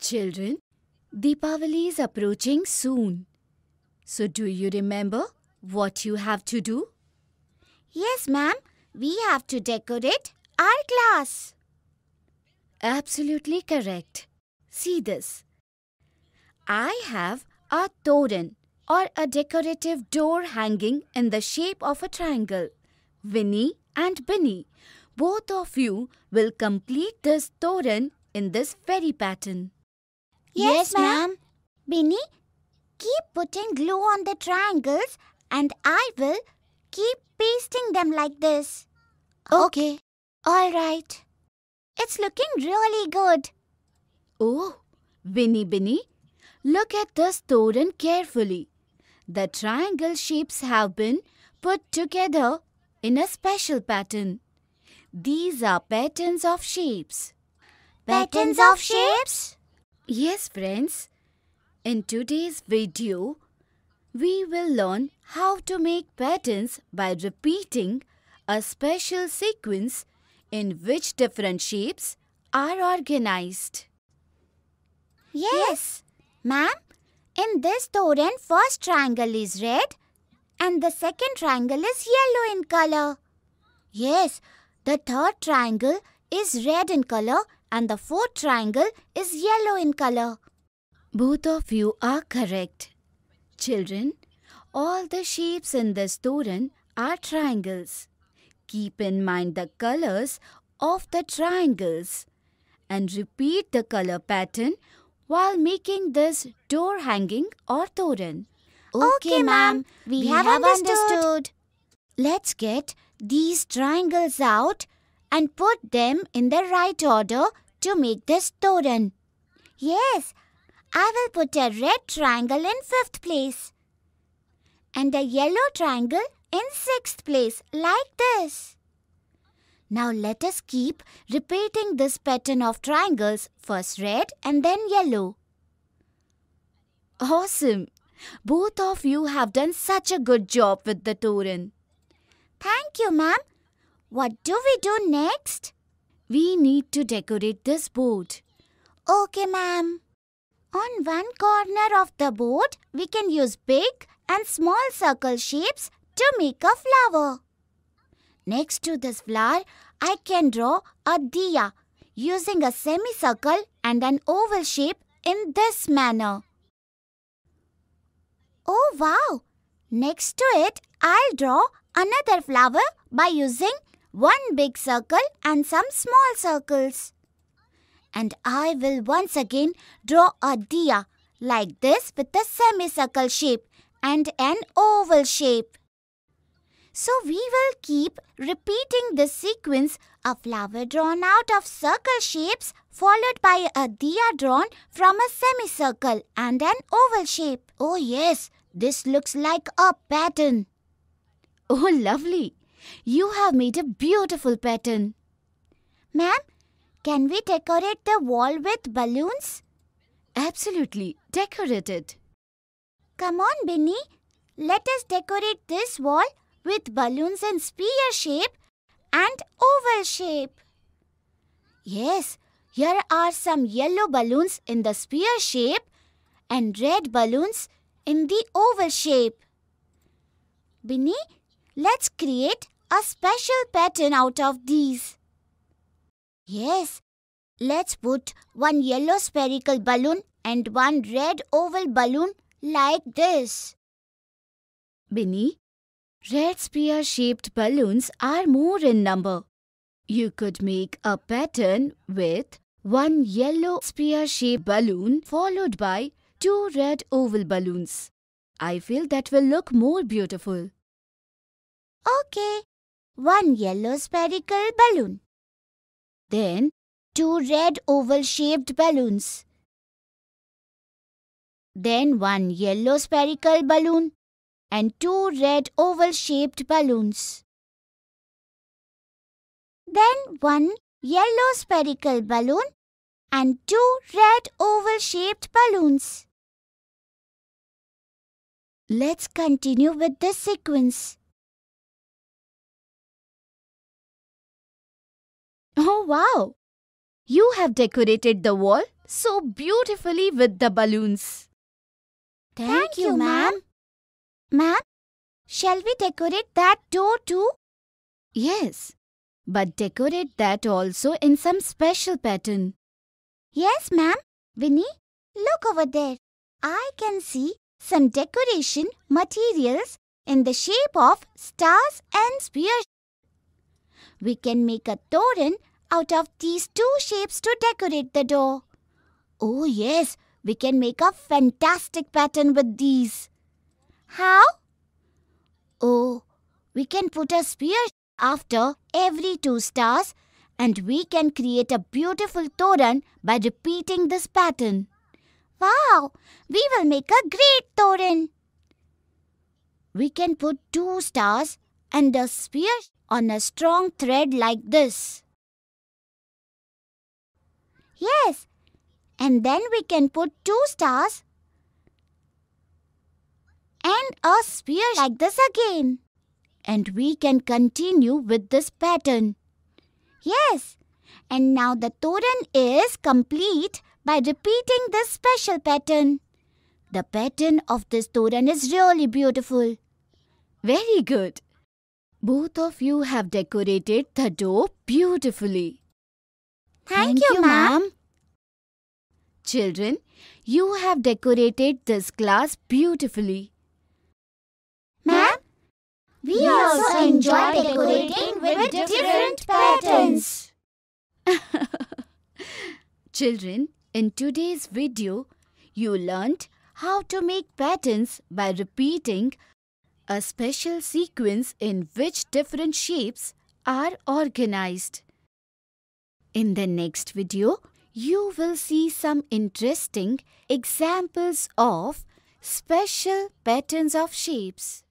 Children, Deepavali is approaching soon. So do you remember what you have to do? Yes, ma'am. We have to decorate our class. Absolutely correct. See this. I have a toran or a decorative door hanging in the shape of a triangle. Winnie and Binny, both of you will complete this toran in this very pattern. Yes, yes ma'am. Binny, keep putting glue on the triangles and I will keep pasting them like this. Okay. All right. It's looking really good. Oh, Binny, Binny, look at the student carefully. The triangle shapes have been put together in a special pattern. These are patterns of shapes. Patterns of shapes? Yes, friends. In today's video, we will learn how to make patterns by repeating a special sequence in which different shapes are organized. Yes, yes. ma'am. In this toran, first triangle is red and the second triangle is yellow in color. Yes, the third triangle is red in color and the fourth triangle is yellow in color. Both of you are correct. Children, all the shapes in this Toran are triangles. Keep in mind the colors of the triangles and repeat the color pattern while making this door hanging or Toran. Okay, okay ma'am. We, we, have, have understood. understood. Let's get these triangles out and put them in the right order to make this toran. Yes, I will put a red triangle in fifth place and a yellow triangle in sixth place like this. Now let us keep repeating this pattern of triangles, first red and then yellow. Awesome! Both of you have done such a good job with the Toran. Thank you, ma'am. What do we do next? We need to decorate this board. Okay, ma'am. On one corner of the board, we can use big and small circle shapes to make a flower. Next to this flower, I can draw a diya using a semicircle and an oval shape in this manner. Oh wow! Next to it, I'll draw another flower by using one big circle and some small circles. And I will once again draw a dia like this with a semicircle shape and an oval shape. So we will keep repeating this sequence a flower drawn out of circle shapes followed by a dia drawn from a semicircle and an oval shape. Oh yes, this looks like a pattern. Oh lovely. You have made a beautiful pattern. Ma'am, can we decorate the wall with balloons? Absolutely. Decorate it. Come on, Binny. Let us decorate this wall with balloons in sphere shape and oval shape. Yes, here are some yellow balloons in the sphere shape and red balloons in the oval shape. Binny, Let's create a special pattern out of these. Yes, let's put one yellow spherical balloon and one red oval balloon like this. Binny, red spear-shaped balloons are more in number. You could make a pattern with one yellow spear-shaped balloon followed by two red oval balloons. I feel that will look more beautiful. Okay, one yellow spherical balloon. Then two red oval-shaped balloons. Then one yellow spherical balloon and two red oval-shaped balloons. Then one yellow spherical balloon and two red oval-shaped balloons. Let's continue with this sequence. Oh wow! You have decorated the wall so beautifully with the balloons. Thank, Thank you, ma'am. Ma'am, shall we decorate that door too? Yes, but decorate that also in some special pattern. Yes, ma'am. Winnie, look over there. I can see some decoration materials in the shape of stars and spheres. We can make a toran out of these two shapes to decorate the door. Oh yes, we can make a fantastic pattern with these. How? Oh, we can put a spear after every two stars and we can create a beautiful toran by repeating this pattern. Wow, we will make a great toran. We can put two stars and a spear on a strong thread like this. Yes. And then we can put two stars and a sphere like this again. And we can continue with this pattern. Yes. And now the toran is complete by repeating this special pattern. The pattern of this toran is really beautiful. Very good. Both of you have decorated the door beautifully. Thank, Thank you, ma'am. Children, you have decorated this class beautifully. Ma'am, we, we also enjoy decorating with different patterns. Children, in today's video, you learnt how to make patterns by repeating a special sequence in which different shapes are organized. In the next video, you will see some interesting examples of special patterns of shapes.